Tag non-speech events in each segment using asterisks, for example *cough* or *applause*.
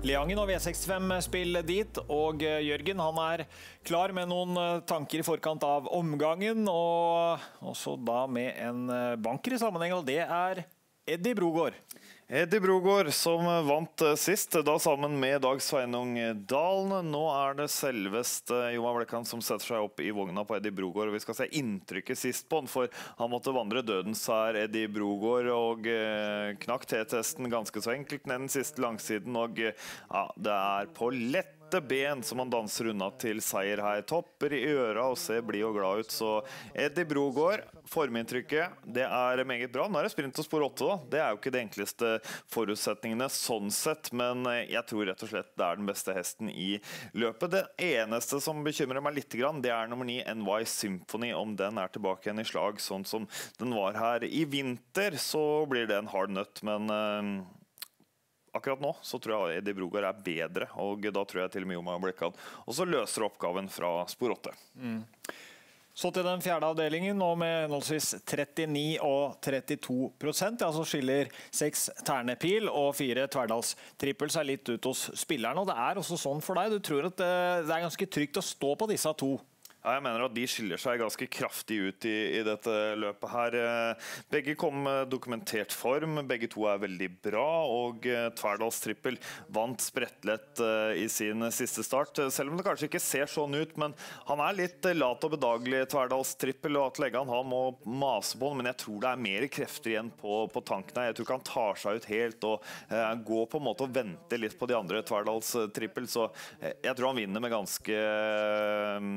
Leangen og V65 spill dit, og eh, Jørgen han er klar med noen eh, tanker i forkant av omgangen. Og også da med en eh, banker i sammenheng, og det er Eddie Brogård. Eddie Brogård som vant eh, sist, da sammen med Dag Sveinung Dalen. Nå er det selveste Joar Blekkan som setter seg opp i vogna på Eddie Brogård. Vi skal se inntrykket sist på han, for han måtte vandre dødens her, Eddie Brogård. Og eh, knakk T-testen ganske så enkelt ned den siste langsiden. Og eh, ja, det er på lett åtte ben som han danser unna til seier her. Topper i øra og ser blid og glad ut. Så Eddie Brogård, forminntrykket, det er meget bra. Nå er det sprint og spor åtte, da. Det er jo ikke de enkleste forutsetningene sånn sett, men eh, jeg tror rett og slett det er den beste hesten i løpet. Det eneste som bekymrer meg litt, det er nummer ni, NY Symphony, om den er tilbake igjen i slag sånn som den var her i vinter, så blir det en hard nøtt. Men eh, akkurat nå så tror jeg Eddie Brogar er bedre, og da tror jeg til og med Joma Blekkan også løser oppgaven fra spor 8. Mm. Så til den fjerde avdelingen, nå med henholdsvis 39 og 32 ja, Så skiller seks ternepil og fire tverrdalstrippel seg litt ut hos spillerne. Og det er også sånn for deg, du tror at eh, det er ganske trygt å stå på disse to ja, jeg mener at De skiller seg ganske kraftig ut i, i, dette løpet. her. Eh, begge kom dokumentert form, begge to er veldig bra. og eh, Tverdals trippel vant sprettlett eh, i sin siste start. Selv om det kanskje ikke ser sånn ut, men han er litt lat og bedagelig, Tverdals trippel. og at leggene han må mase på han, men jeg tror det er mer krefter igjen på, på tankene. Jeg tror ikke han tar seg ut helt og eh, går på en måte og venter litt på de andre Tverdals trippel. Så jeg tror han vinner med ganske eh,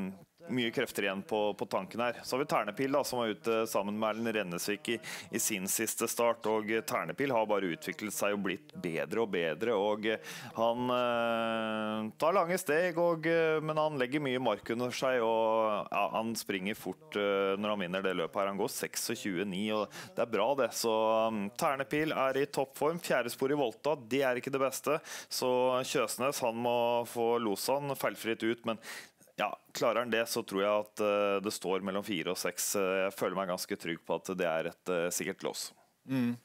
mye krefter igjen på, på tanken her. Så har vi Ternepil, da, som var ute sammen med Erlend Rennesvik i, i, sin siste start. og eh, Ternepil har bare utviklet seg og blitt bedre og bedre. og eh, Han eh, tar lange steg, og, eh, men han legger mye mark under seg. og ja, Han springer fort eh, når han vinner det løpet. her. Han går 26,9, og det er bra, det. Så um, Ternepil er i toppform. Fjerde spor i Volta, det er ikke det beste. Så Kjøsnes han må få losa han feilfritt ut, men ja, Klarer han det, så tror jeg at eh, det står mellom fire og seks. Eh, jeg føler meg ganske trygg på at det er et eh, sikkert lås. Mm.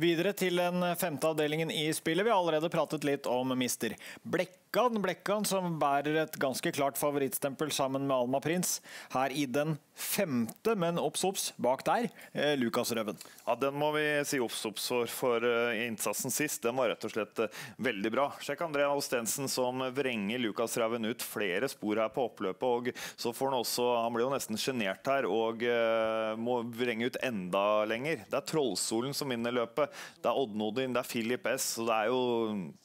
Videre til den femte avdelingen i spillet. Vi har allerede pratet litt om mister Blekk Blekkan, Blekkan som bærer et ganske klart favorittstempel sammen med Alma Prins. Her i den femte, men obs, obs, bak der, eh, Lukas Røven. Ja, Den må vi si obs, obs for, for eh, innsatsen sist. Den var rett og slett eh, veldig bra. Sjekk André Alstensen som vrenger Lukas Røven ut flere spor her på oppløpet. og så får Han også, han blir jo nesten sjenert her og eh, må vrenge ut enda lenger. Det er Trollsolen som vinner løpet. Det er Odd Nodin, det er Philip S. og Det er jo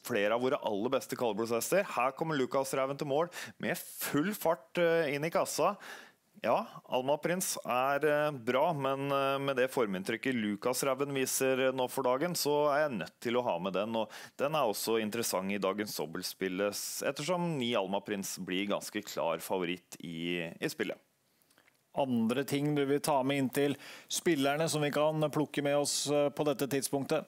flere av våre aller beste kaldblodshester sjanser. Her kommer Lukas Rauven til mål med full fart eh, inn i kassa. Ja, Alma Prins er eh, bra, men eh, med det forminntrykket Lukas Rauven viser nå for dagen, så er jeg nødt til å ha med den. og Den er også interessant i dagens dobbeltspill, ettersom ni Alma Prins blir ganske klar favoritt i, i, spillet. Andre ting du vil ta med inntil spillerne som vi kan plukke med oss på dette tidspunktet?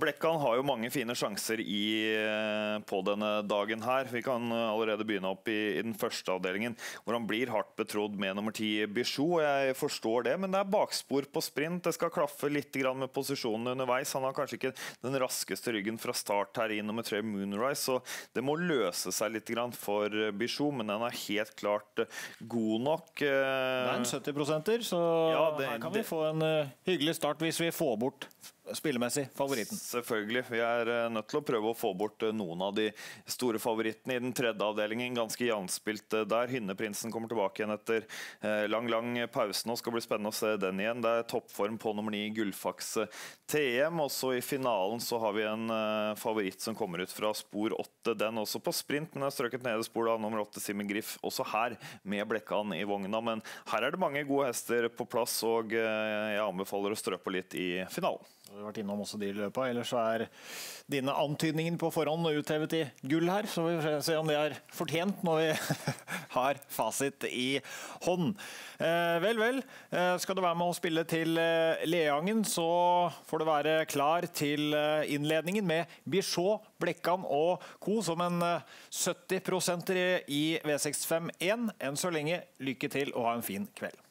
Blekkan har jo mange fine sjanser i, eh, på denne dagen her. Vi kan eh, allerede begynne opp i, i den første avdelingen, hvor han blir hardt betrodd med nummer ti Bijou. Jeg forstår det, men det er bakspor på sprint. Det skal klaffe litt med posisjonene underveis. Han har kanskje ikke den raskeste ryggen fra start her i nummer tre Moonrise, så det må løse seg litt for eh, Bijou, men den er helt klart god nok. Det er en 70 så ja, det, her kan det, vi få en hyggelig start hvis vi får bort Spillemessig, favoritten? Selvfølgelig. Vi er eh, nødt til å prøve å få bort eh, noen av de store favorittene i den tredje avdelingen. Ganske jevnspilt eh, der. Hynneprinsen kommer tilbake igjen etter lang, lang pause nå. Skal bli spennende å se den igjen. Det er toppform på nummer ni, Gullfaks TM. Også i finalen så har vi en favoritt som kommer ut fra spor åtte. Den også på sprint, men er strøket nede spor da, nummer åtte, Simen Griff. Også her med Blekkan i vogna. Men her er det mange gode hester på plass, og jeg anbefaler å strø på litt i finalen. Vi har vært innom også de løpa. Ellers er dine antydninger på forhånd uthevet i gull her, så vi får se om det er fortjent når vi *laughs* har fasit i hånd. Eh, vel, vel. Eh, skal du være med å spille til eh, Leangen, så får du være klar til innledningen med Bichot, Blekkan og co. som en 70 i V651. Enn så lenge, lykke til og ha en fin kveld.